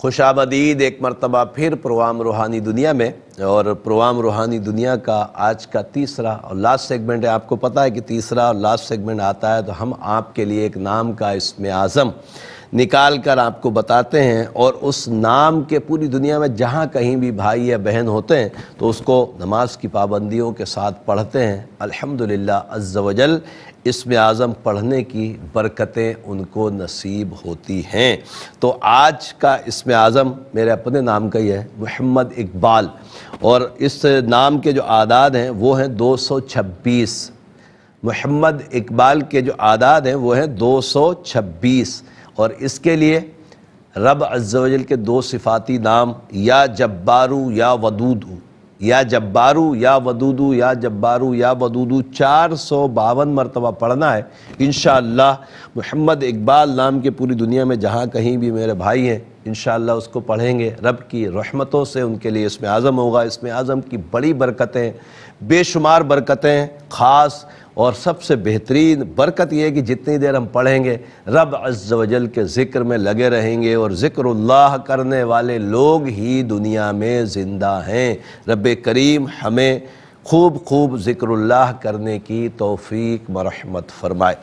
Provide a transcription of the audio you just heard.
खुशामदीद एक मरतबा फिर प्रोग्राम रूहानी दुनिया में और प्रोवाम रूहानी दुनिया का आज का तीसरा और लास्ट सेगमेंट है आपको पता है कि तीसरा और लास्ट सेगमेंट आता है तो हम आपके लिए एक नाम का इसमें आज़म निकाल कर आपको बताते हैं और उस नाम के पूरी दुनिया में जहाँ कहीं भी भाई या बहन होते हैं तो उसको नमाज की पाबंदियों के साथ पढ़ते हैं अल्हम्दुलिल्लाह वजल इसमें आज़म पढ़ने की बरकतें उनको नसीब होती हैं तो आज का इसमें आज़म मेरे अपने नाम का ही है मोहम्मद इकबाल और इस नाम के जो आदाद हैं वो हैं 226 मोहम्मद इकबाल के जो आदाद हैं वो हैं 226 और इसके लिए रब अज्जल के दो सिफाती नाम या जब्बारू या वदूदू या जब्बारू या वदूदू या जब्बारू या वदूदू चार सौ बावन मरतबा पढ़ना है इन मोहम्मद इकबाल नाम के पूरी दुनिया में जहाँ कहीं भी मेरे भाई हैं इन उसको पढ़ेंगे रब की रहमतों से उनके लिए इसमें आज़म होगा इसमें आज़म की बड़ी बरकतें बेशुमार बरकतें ख़ास और सबसे बेहतरीन बरकत यह कि जितनी देर हम पढ़ेंगे रब अज्जवजल के ज़िक्र में लगे रहेंगे और ज़िक्रल्लाह करने वाले लोग ही दुनिया में ज़िंदा हैं रब करीम हमें खूब खूब ज़िक्रल्लाह करने की तौफीक मरहमत फरमाए